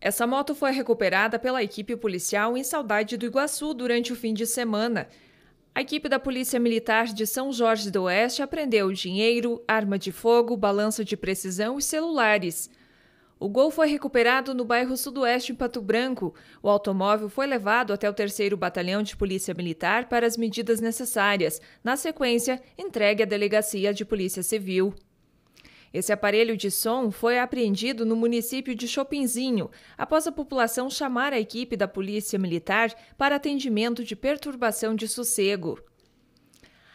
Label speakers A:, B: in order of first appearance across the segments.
A: Essa moto foi recuperada pela equipe policial em Saudade do Iguaçu durante o fim de semana. A equipe da Polícia Militar de São Jorge do Oeste apreendeu dinheiro, arma de fogo, balança de precisão e celulares. O gol foi recuperado no bairro Sudoeste, em Pato Branco. O automóvel foi levado até o 3 Batalhão de Polícia Militar para as medidas necessárias. Na sequência, entregue à Delegacia de Polícia Civil. Esse aparelho de som foi apreendido no município de Chopinzinho, após a população chamar a equipe da Polícia Militar para atendimento de perturbação de sossego.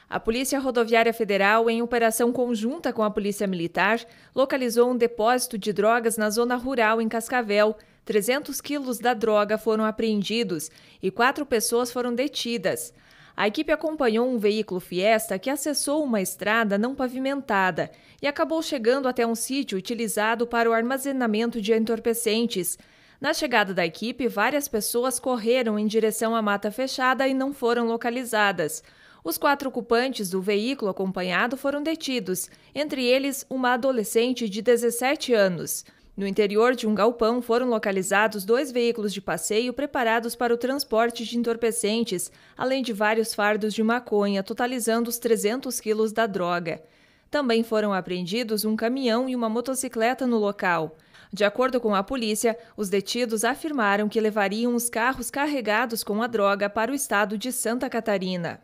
A: A Polícia Rodoviária Federal, em operação conjunta com a Polícia Militar, localizou um depósito de drogas na zona rural em Cascavel. 300 quilos da droga foram apreendidos e quatro pessoas foram detidas. A equipe acompanhou um veículo Fiesta que acessou uma estrada não pavimentada e acabou chegando até um sítio utilizado para o armazenamento de entorpecentes. Na chegada da equipe, várias pessoas correram em direção à mata fechada e não foram localizadas. Os quatro ocupantes do veículo acompanhado foram detidos, entre eles uma adolescente de 17 anos. No interior de um galpão foram localizados dois veículos de passeio preparados para o transporte de entorpecentes, além de vários fardos de maconha, totalizando os 300 quilos da droga. Também foram apreendidos um caminhão e uma motocicleta no local. De acordo com a polícia, os detidos afirmaram que levariam os carros carregados com a droga para o estado de Santa Catarina.